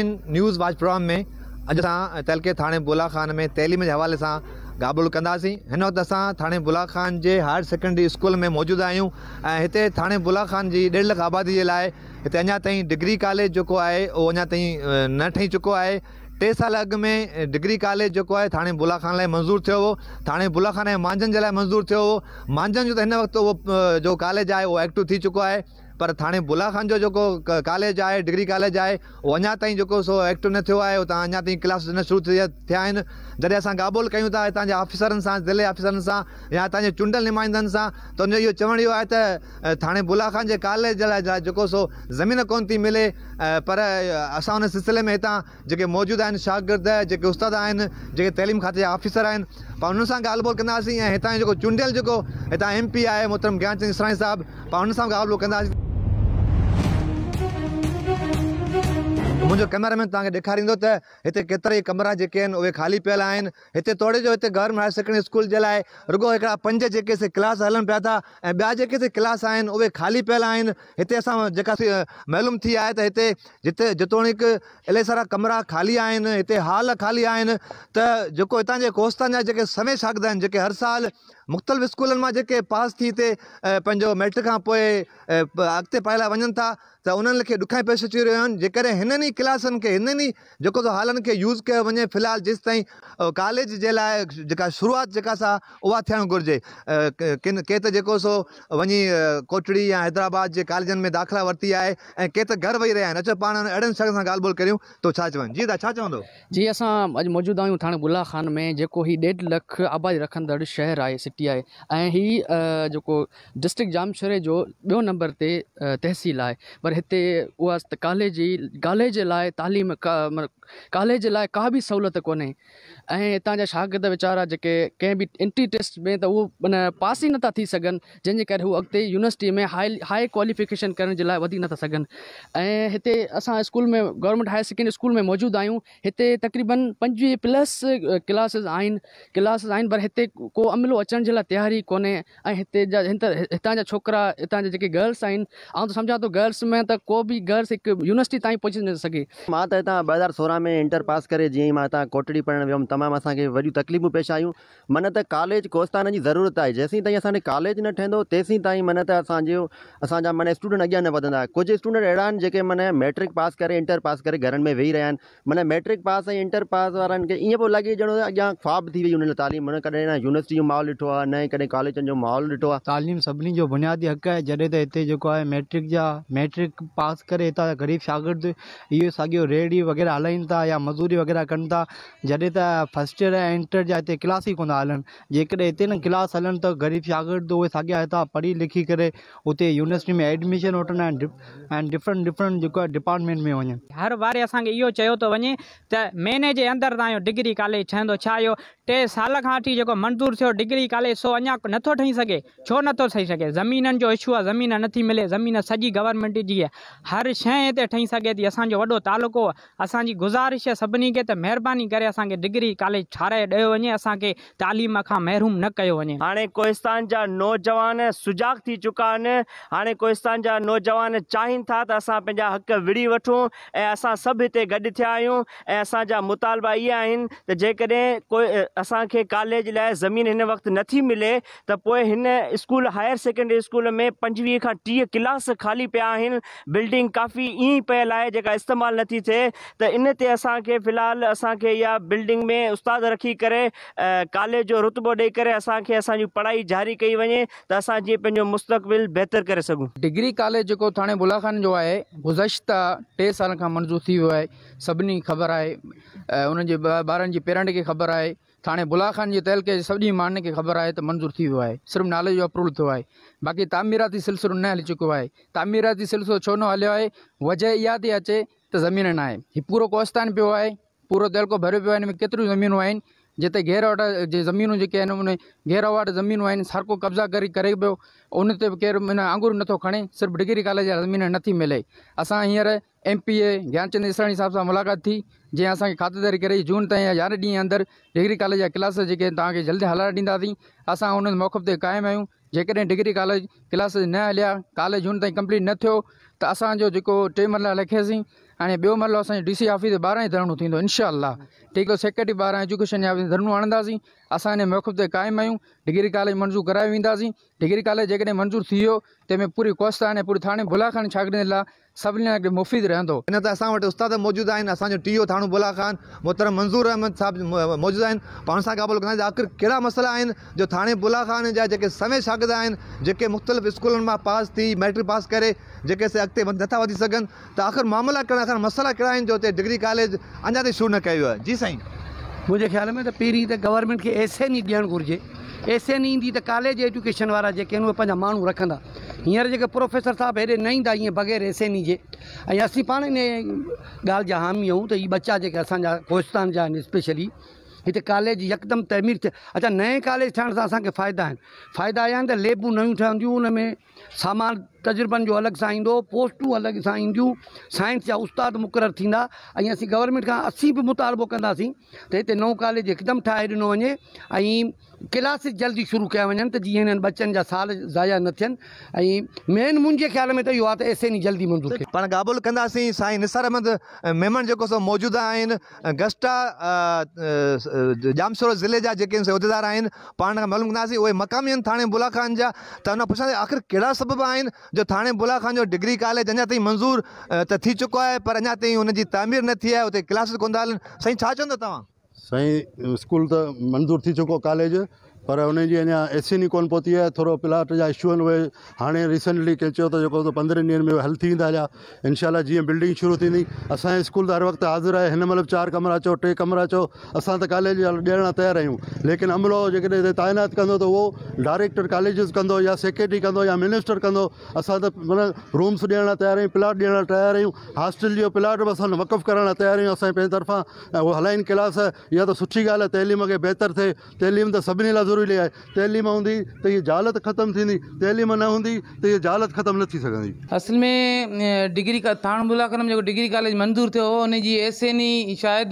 in news programme में अॼु असां तलके थाणे ख़ान में तैलीम जे हवाले सां गाबुल ॿोल कंदासीं हिन वक़्तु असां थाणे ख़ान जे हायर सेकेंडरी स्कूल में मौजूदु आहियूं ऐं हिते थाणे ख़ान जी ॾेढ लख आबादी जे लाइ हिते अञा ताईं डिग्री कॉलेज जेको आहे उहो अञा ताईं न ठही चुको आहे टे साल अॻु में डिग्री कॉलेज जेको आहे थाणे ख़ान लाइ मंज़ूर थियो हो थाणे बुलाखान ऐं मांझनि जे लाइ मंज़ूरु थियो हो मांझनि जो त हिन वक़्तु उहो जेको कॉलेज आहे उहो एक्टिव थी चुको आहे पर थाने बुला खान जो जेको कॉलेज आहे डिग्री कॉलेज आहे वो अजा ताईं जेको सो एक्टिव न थो है उतां अञा ताईं क्लास न शुरू थे जैसे जॾहिं असां गाबोल कयूं था से जे ऑफिसरनि सां दिल्ली ऑफिसरनि सां या हितां जे चूंडियल नुमाइंदनि सां त हुनजो इहो चवणु इहो आहे बुला खान जे कॉलेज लाइ सो ज़मीन को मिले पर असां हुन सिलसिले में इतना जो मौजूदु आहिनि शागिर्द जेके उस्ताद आहिनि जेके तइलीम खाते जा ऑफिसर आहिनि पाण हुन सां ॻाल्हि ॿोल कंदासीं जो इतना एम पी आहे मोहतरम ज्ञानचंद इसराणी साहिबु पाण हुन सां ॻाल्हि ॿोल मुझे कैमरा मैन तव्हांखे ॾेखारींदो त हिते केतिरा ई जेके आहिनि ख़ाली पियल आहिनि तोड़े जो हिते गवर्नमेंट हाय सेकेंडरी स्कूल जे लाइ रुगो हिकिड़ा पंज जेके से क्लास हलन पिया था ऐं ॿिया जेके से क्लास आहिनि उहे ख़ाली पियल आहिनि हिते असां जेका थी आहे त हिते जिते जेतोणीकि इलाही सारा कमरा ख़ाली आहिनि हिते ख़ाली आहिनि त जेको हितां जे कोस्तनि जा जेके समय साॻंदा आहिनि जेके हर साल मुख़्तलिफ़ स्कूलनि में जो पास थी ते पंहिंजो मैट्रिक अगत पोइ अॻिते पढ़ाई लाइ वञनि था त उन्हनि खे पेश अची रहियूं आहिनि जेकॾहिं हिननि ई क्लासनि खे हिननि ई जेको सो यूज़ किया वञे फ़िलहालु जेसि ताईं कॉलेज जे लाइ जेका शुरूआति जेका सा के त सो वही कोटड़ी या हैदराबाद के कॉलेजनि में दाख़िला वरिती आहे के घर वेही रहा अच्छा पा अड़े अहिड़नि शख़्स सां ॻाल्हि ॿोल करियूं तो चवन जी दा छा जी अस अॼु मौजूद आहियूं थाना बुला खान में जो ही डेढ़ लख आबादी रखंदड़ शहर आहे घटि आहे ऐं हीअ डिस्ट्रिक्ट जामशेर जो ॿियों नंबर ते तहसील है पर हिते उहा कॉलेज जी काले जे लाइ तालीम कॉलेज काले जे लाइ का भी सहूलत को इतना हितां जा शागिर्द वीचारा जेके कंहिं बि एंट्री टेस्ट में तो वो माना पास ही ना थी सघनि जंहिंजे करे हू यूनिवर्सिटी में हाई हाई क्वालिफिकेशन करी ना सन वधी नथा स्कूल में गवर्नमेंट हायर सेकेंडरी स्कूल में मौजूद आहियूं हिते तक़रीबन पंजवीह प्लस क्लासिस आहिनि क्लासिस आहिनि पर इतने को अमलो अचण हुननि जे लाइ तयारी कोन्हे ऐं हिते गर्ल्स आहिनि आउं त सम्झां थो गर्ल्स में त को भी गर्ल्स एक यूनिवर्सिटी ताईं पहुची न सघे मां त हितां ॿ हज़ार सोरहं में इंटर पास करे जीअं मां हितां कोटड़ी पढ़ने वियुमि तमाम असा वो तकलीफ़ूं पेश आयु मन त कॉलेज कोस्तान जी ज़रूरत है जेसिताईं तीन असांखे कॉलेज न ठहंदो तेसिताईं ताईं मन त असांजो असांजा स्टूडेंट अगर न वधंदा कुछ स्टूडेंट अड़ा आहिनि जेके मैट्रिक पास कर इंटर पास कर घर में वेही रहा आहिनि माना मैट्रिक पास ऐं इंटर पास वाले खे ईअं पियो लॻे ॼण अॻियां थी उन्होंने तालीम हुन कॾहिं यूनिवर्सिटी जो माहौल ॾिठो નય કને કોલેજ નો માલ ડટોા તાલીમ સબની જો બુનિયાદી હક હે જડે તા ઇતે જો કો મેટ્રિક જા મેટ્રિક પાસ કરે તા ગરીબ શાગર દો યે સાગે રેડી વગેરા હલઈન તા યા મજૂરી વગેરા કરન તા જડે તા ફર્સ્ટ યર એન્ટર જા ઇતે ક્લાસ હોન હલન જેકડે ઇતે ન ક્લાસ હલન તો ગરીબ શાગર દો એ સાગે આતા પડી લિખી કરે ઉતે યુનિવર્સિટી મે એડમિશન હોતા અન ડિફરન્ટ ડિફરન્ટ જો ડિપાર્ટમેન્ટ મે વણ હર વારે અસંગ ઈયો ચયો તો વણે તા મેને જે અંદર તા ડિગ્રી કોલેજ ઠેndo છાયો टे साल खां वठी जेको मंज़ूरु थियो डिग्री कॉलेज सो अ नथो ठही सघे छो नथो ठही सघे ज़मीननि जो इशू आ ज़मीन नथी मिले ज़मीन सजी गवर्नमेंट की है हर शे हिते ठही सघे थी असांजो वॾो तालुको आहे गुज़ारिश है सभी खे त महिरबानी डिग्री कॉलेज ठाराए ॾियो असें असांखे तालीम खां महरूम न कयो हाँ हाणे कोहिस्तान जा नौजवान सुजाग थी चुका हाँ हाणे कोहिस्तान जा नौजवान चाहिनि था त असां हक़ विड़ी वठूं ऐं असां सभु हिते गॾु थिया आहियूं मुतालबा इहे आहिनि त कोई असांखे कॉलेज लाइ ज़मीन इन वक्त नथी मिले त पोइ हिन स्कूल हायर सेकेंडरी स्कूल में पंजवीह खां टीह क्लास ख़ाली पिया आहिनि बिल्डिंग काफ़ी ईअं पियल आहे जेका इस्तेमालु नथी थिए त इन ते असांखे फ़िलहालु असांखे इहा बिल्डिंग में उस्ताद रखी करे कॉलेज जो रुतबो ॾेई करे असांखे असांजी पढ़ाई जारी कई वञे त असां जीअं पंहिंजो मुस्तक़बिल बहितर करे सघूं डिग्री कॉलेज जेको थाणे बुलाखान जो आहे गुज़श्ता टे साल खां मंज़ूर थी वियो आहे सभिनी ख़बर आहे उन्हनि जे ॿारनि जी पेरेंट खे ख़बर आहे थाने बुला खान जे तहलके सभी सभिनी माण्हुनि ख़बर आहे तो मंजूर थी वो है सिर्फ नाले जो अप्रूवल थो तो है बाक़ी तामीराती सिलसिलो न हली चुको है तामीराती सिलसिलो छो न हलो है वजह इहा थी अचे तो ज़मीन ना है हीउ पूरो कोस्तान पियो है पूरा तहलको भरियो पियो है हिन में केतिरियूं ज़मीनूं જેતે ગેર ઓરડ જે જમીનો જે કે હે ને ઉને ગેર ઓરડ જમીનો આને સરકો કબજા કરી કરે ભયો ઉનતે કે ના અંગુર નતો ખાણે સરબ ડિગ્રી કોલેજ જમીન નથી મેલે આસા હિયર એમપીએ ગ્યાનચંદ ઈસરાણી સાબ સા મુલાકાત થી જી આસા કે ખાતતરી કરી જૂન તઈ 11 દી અંદર ડિગ્રી કોલેજ આ ક્લાસ જે કે તાકે જલ્દી હલા દેતાસી આસા ઉન મોખફતે કાયમ હયુ કે ડિગ્રી કોલેજ ક્લાસ ન હલ્યા કોલેજ ઉન તઈ કમ્પ્લીટ ન થયો તો આસા જો જો ટાઈમર લખેસી અને બેવમર લોસન DC ઓફિસ 12 ધરણું થી દો ઇન્શાઅલ્લા ટીકો સેક્રેટરી 12 એજ્યુકેશન માં ધરણું આંદાસી આસાને મોખફતે કાયમ આયુ ડિગ્રી કોલેજ મંજૂર કરાવી વેંદાસી ડિગ્રી કોલેજ જે કે મંજૂર થીયો તેમે પૂરી કોસ્તા અને પૂરી થાણી ભુલાખાણ છાગડેલા सभी मुफ़ीद रहंदो हिन त उस्ताद मौजूदु आहिनि असांजो टी ओ थाणो बुला ख़ान मोहतर मंज़ूर अहमद साहब मौजूद आहिनि पाण सां क़ाबिल कंदा आख़िर कड़ा मसला जो थाने बुला ख़ान जा जेके समय शागिर्द आहिनि जेके मुख़्तलिफ़ स्कूलनि मां पास थी मैट्रिक पास करे अगत ना अॻिते नथा आख़िर मामला कहिड़ा आख़िर मसइला कहिड़ा जो डिग्री कॉलेज अजा तुरू न कयो जी साईं मुंहिंजे ख़्याल में त पहिरीं त गवर्नमेंट के एस एन ई ॾियणु एसे न ईंदी त कॉलेज एजुकेशन वारा जेके आहिनि उहे पंहिंजा माण्हू रखंदा प्रोफेसर साहब हेॾे न ईंदा ईअं बग़ैर एसेनी जे ऐं असीं पाण इन ॻाल्हि हामी आहियूं त हीअ बच्चा जो असांजा खोजस्तान जा आहिनि स्पेशली हिते कॉलेज यकदमि तैमीर थे अच्छा नए कॉलेज ठहण से असा फायदा फ़ायदा फ़ाइदा इहा आहिनि त लेबूं सामान तजुर्बनि जो अलॻि सां ईंदो पोस्टूं अलॻि सां ईंदियूं साइंस जा उस्ताद मुक़ररु थींदा ऐं असीं गवर्नमेंट खां असीं बि मुतालबो कंदासीं त हिते नओं कॉलेज हिकदमि ठाहे ॾिनो वञे ऐं क्लासिस जल्दी शुरू कया वञनि त जीअं हिननि बचनि जा साल ज़ाया न थियनि ऐं मेन मुंहिंजे ख़्याल में त इहो आहे त एस एन जल्दी थिए पाण क़ाबुल कंदासीं साईं निसार अहमद महिमान जेको सो मौजूदा आहिनि गस्टा जामसोर ज़िले जा जेके आहिनि उहिदेदार आहिनि पाण खां मालूम कंदासीं उहे मक़ामी आहिनि थाणे बुलाखान जा त हुन पुछंदासीं आख़िर कहिड़ा सबबु आहिनि जो थाणे बुला खां जो डिग्री कॉलेज अञा ताईं मंज़ूर त थी चुको है पर अञा ताईं हुनजी तामीर न थी आहे हुते क्लासिस कोन था हलनि साईं छा स्कूल त मंज़ूरु थी चुको कॉलेज पर जी अञा ए सी नी कोन्ह पहुती आहे थोरो प्लाट जा इशू आहिनि उहे हाणे रिसेंटली कंहिं चयो त जेको पंद्रहं ॾींहंनि में हल थी ईंदा हुआ इनशाला जीअं बिल्डिंग शुरू थींदी असांजे स्कूल त हर वक़्तु हाज़िर आहे हिन महिल बि चारि कमरा चओ टे कमरा चओ असां त कॉलेज ॾियणु तयारु आहियूं लेकिन अमलो जेकॾहिं हिते तइनात कंदो त उहो डायरेक्टर कॉलेजिस कंदो या सेक्रेटरी कंदो या मिनिस्टर कंदो असां त माना रूम्स ॾियण लाइ तयार आहियूं प्लाट ॾियण लाइ तयार आहियूं हॉस्टल जो प्लाट बि असां वक़ुफ़ु करण लाइ तयारु आहियूं असांजे पंहिंजे तरफ़ां ऐं उहो हलाइनि क्लास इहा त सुठी ॻाल्हि आहे तइलीम खे बहितरु थिए तइलीम त सभिनी लाइ ज़रूरी आहे तइलीम हूंदी त इहा जालत ख़तमु थींदी तइलीम न हूंदी त इहा जालत ख़तमु न थी सघंदी में डिग्री थाण बुलाकर में जेको डिग्री कॉलेज मंजूर थो उनकी एस एन ई शायद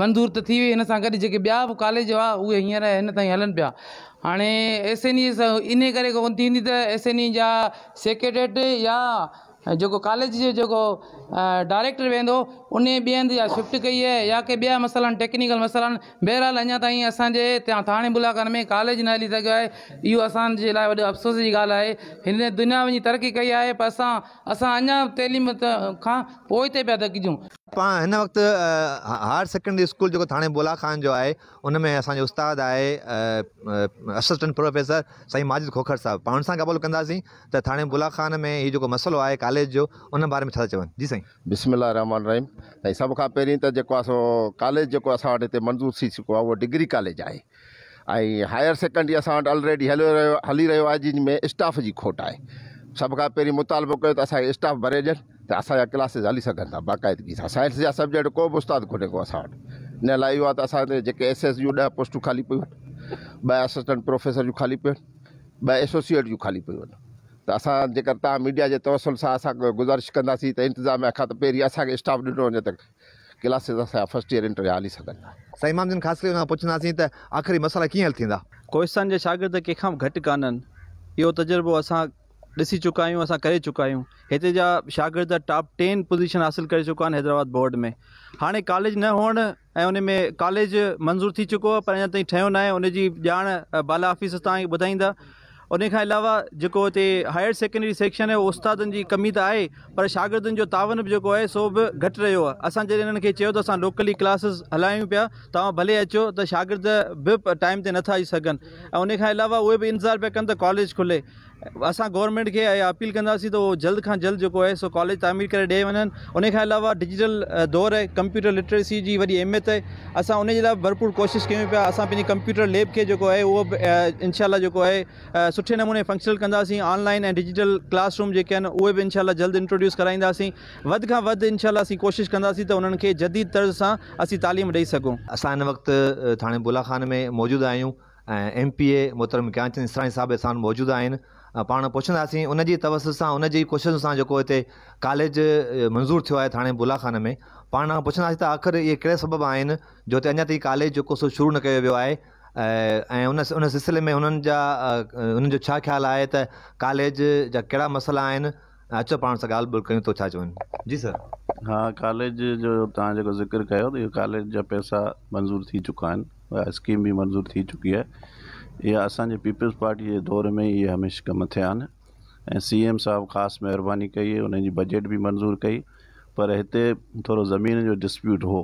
मंज़ूर तो थी इन हिन सां गॾु जेके कॉलेज हुआ उहे हींअर हिन ताईं हलनि पिया हाणे एसएनई सां इन करे कोन थींदी त एसएनई जा सेक्रेटरेट या जो कॉलेज जो डायरेक्टर वेंदो उन ॿिए हंधि जा शिफ्ट कई आहे या के ॿिया मसाला आहिनि टेक्निकल मसाला आहिनि बहिरहाल अञा ताईं असांजे थाणे बुलाखान में कॉलेज न हली सघियो आहे इहो असांजे लाइ वॾो अफ़सोस जी ॻाल्हि आहे हिन दुनिया वञी तरक़ी कई आहे पर असां असां अञा तइलीम खां पोइ हिते पिया तकिजूं पाण हिन वक़्तु हायर सेकेंड्री स्कूल जेको थाणे बुलाखान जो आहे उन में असांजो उस्तादु आहे असिस्टेंट प्रोफेसर साईं माजिद खोखर साहिबु पाण सां ॻाल्हि कंदासीं त थाणे बुलाखान में हीउ जेको मसालो आहे कॉलेज जो उन बारे में छा चवनि जी ऐं सभ खां पहिरीं त जेको आहे सो कॉलेज जेको असां वटि हिते मंज़ूर थी चुको आहे उहो डिग्री कॉलेज आहे ऐं हायर सेकेंडरी असां वटि ऑलरेडी हलियो रहियो हली रहियो आहे जिन में स्टाफ जी खोट आहे सभ खां पहिरीं मुतालबो कयो त असांखे स्टाफ भरे ॾियनि त असांजा क्लासिस हली सघनि था बाक़ाइदगी सां साइंस जा सब्जेक्ट को बि उस्तादु कोन्हे को असां वटि इन लाइ इहो आहे त जेके एस एस जूं ॾह पोस्टूं खाली पियूं आहिनि प्रोफेसर जूं खाली पियूं आहिनि ॿ खाली पियूं आहिनि तो असां तुम मीडिया के तवसल से अस गुज़ारिश कंदासीं त इंतिज़ाम आहे त पहिरीं असांखे स्टाफ ॾिनो वञे त क्लासिस फर्स्ट ईयर इंटर हली सघंदा साईं माम जन ख़ासि करे पुछंदासीं आख़िरी मसाला कीअं हल थींदा कोहिस्तान जे शागिर्द कंहिंखां घट घटि यो तजुर्बो असां ॾिसी चुका आहियूं असां चुका इतने हिते जा शागिर्द टॉप टेन पोज़ीशन हासिल कर चुका हैदराबाद बोर्ड में हाँ कॉलेज न हुअणु ऐं में कॉलेज मंज़ूर थी चुको पर अञा ताईं ठहियो न आहे बाला ऑफिस तव्हांखे ॿुधाईंदा और खां अलावा जेको हिते हायर सेकेंडरी सेक्शन है उस्तादनि की कमी तो है पर शागिर्दनि जो तावन बि जेको आहे सो भी घट रो आहे असां जॾहिं हिननि खे लोकली क्लासिस हलायूं पाया तव्हां भले अचो तो शागिर्द भी टाइम ते नथा अची सघनि उन खां अलावा उहे बि इंतज़ारु पिया कॉलेज खुले असां गवर्नमेंट के अपील कंदासीं तो उहो जल्द का जल्द जो है सो कॉलेज तमीर कर ॾे वञनि अलावा डिजिटल दौर है कंप्यूटर लिटरेसी की वही अहमियत है अस उन भरपूर कोशिश क्यों पिया असां कंप्यूटर लैब के जेको आहे उहो इनशाला जेको आहे सुठे नमूने फंक्शनल कंदासीं ऑनलाइन ऐं डिजिटल क्लासरूम जो आहिनि उहे इनशाला जल्द इंट्रोड्यूस कराइंदी वधि खां वधि इनशाला असीं कोशिशि कंदासीं त उन्हनि जदीद तर्ज़ सां असीं तालीम ॾेई सघूं असां हिन वक़्तु थाणे बुलाखान में मौजूद आहियूं एम पी ए मोहतरम ज्ञानचंद इसराणी साहिबु असां मौजूदु पा पुछंदासीं उनजी तवस से उनजी कोशिश सां कॉलेज मंजूर थे आहे बुलाखान में पा पुछंदासीं त आख़िर ये कड़े सबबु आहिनि जो हिते अञा कॉलेज जेको सो शुरू न कयो वियो आहे उन सिलसिले में हुननि जा हुननि जो छा कॉलेज जा कड़ा मसला आहिनि अचो पा सां ॻाल्हि ॿोल कयूं त जी सर हाँ कॉलेज जो तव्हां ज़िक्र कॉलेज जा पैसा मंज़ूरु थी चुका स्कीम भी मंजूर थी चुकी है इहा असांजे पीपल्स पार्टी के दौर में ये हमेशा कम थिया आहिनि ऐं सी एम साहिबु ख़ासि महिरबानी कई हुन बजट भी मंजूर कई पर हिते थोरो ज़मीन जो डिस्प्यूट हो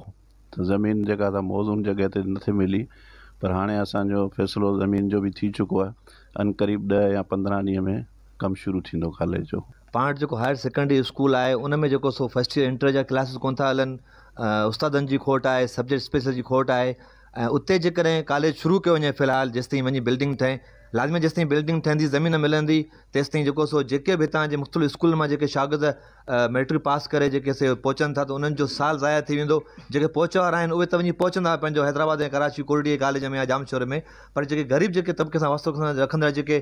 त ज़मीन जेका त मौज़ून जगह ते नथी मिली पर हाँ असो फैसलो ज़मीन जो भी थी चुको आहे अन क़रीब ॾह या पंद्रह ॾींहं में कम शुरू थींदो कॉलेज जो पाण वटि हायर सेकेंडरी स्कूल है उन में सो फर्स्ट ईयर इंटर जा क्लासिस को था की खोट है सब्जेक्ट स्पेशल जी खोट है ऐं उते कॉलेज शुरू वे फ़िलहाल फ़िलहालु तीन वही बिल्डिंग ठहे लाज़मी तीन बिल्डिंग ठहंदी ज़मीन मिलंदी तेसिताईं जेको सो जेके बि हितां मुख़्तलिफ़ स्कूल में जेके शागिर्द मैट्रिक पास करे जेके से पहुचनि था तो उन्हनि जो साल ज़ाया थी वेंदो जेके पहुच वारा आहिनि उहे हैदराबाद ऐं कराची कोलडीअ कॉलेज में या जामशोर में पर जेके ग़रीब जेके तबिके सां वास्तो रखंदड़ जेके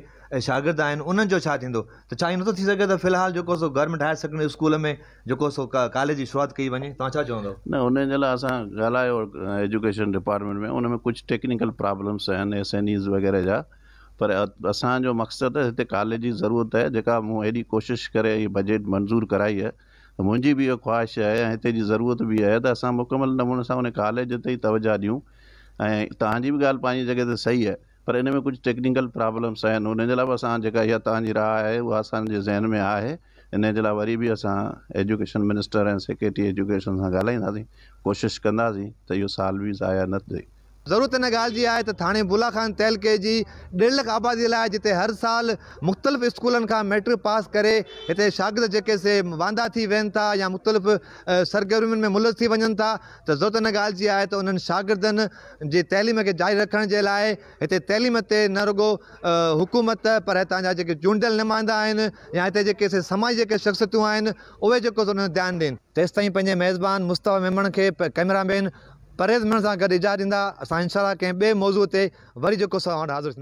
शागिर्द आहिनि उन्हनि जो छा थींदो त छा ईअं नथो थी सघे सो गवर्नमेंट हायर सेकेंडरी स्कूल में जो सो कॉलेज की शुरुआत कई वञे तव्हां छा चवंदव डिपार्टमेंट में उन में टेक्निकल प्रॉब्लम्स एस एन ईज़ वग़ैरह जा पर असांजो मक़सदु हिते कॉलेज जी ज़रूरत आहे जेका मूं हेॾी कोशिशि करे हीअ बजट मंज़ूरु कराई आहे मुंहिंजी बि इहा ख़्वाहिश आहे ऐं हिते जी ज़रूरत बि आहे त असां मुकमल नमूने सां उन कॉलेज ते ई तवजा ॾियूं ऐं तव्हांजी बि ॻाल्हि पंहिंजी ते सही आहे पर इन में कुझु टेक्निकल प्रॉब्लम्स आहिनि उन जे लाइ असां जेका इहा तव्हांजी राह आहे उहा असांजे ज़हन में आहे इन जे लाइ वरी बि असां एजुकेशन मिनिस्टर ऐं सेक्रेटरी एजुकेशन सां ॻाल्हाईंदासीं कोशिशि कंदासीं त इहो साल बि ज़ाया न थिए ज़रूरत इन ॻाल्हि जी थाने त थाणे बुलाखान तहलके जी ॾेढ लख आबादी ला जिते हर साल मुख़्तलिफ़ स्कूल का मैट्रिक पास करे हिते शागिर्द जेके से वांदा थी वेहनि था या मुख़्तलिफ़ सरगर्मियों में मुलज़ थी वञनि था त ज़रूरत इन गाल जी आहे त उन्हनि शागिर्दनि जी तइलीम जारी रखने के लिए इतने तैलीम से न रुगो हुकूमत पर हितां जा जेके नुमाइंदा या इतने जेके समाज के शख़्सियतूं आहिनि उहे जेको सो ध्यानु ॾियनि तेसिताईं मेज़बान मुस्तफ़ा मेमण के कैमरामैन परहेज़ मिलण सां गॾु इजाज़ ॾींदा असां इनशा कंहिं ॿिए मौज़ूअ ते वरी जेको सां हाज़िर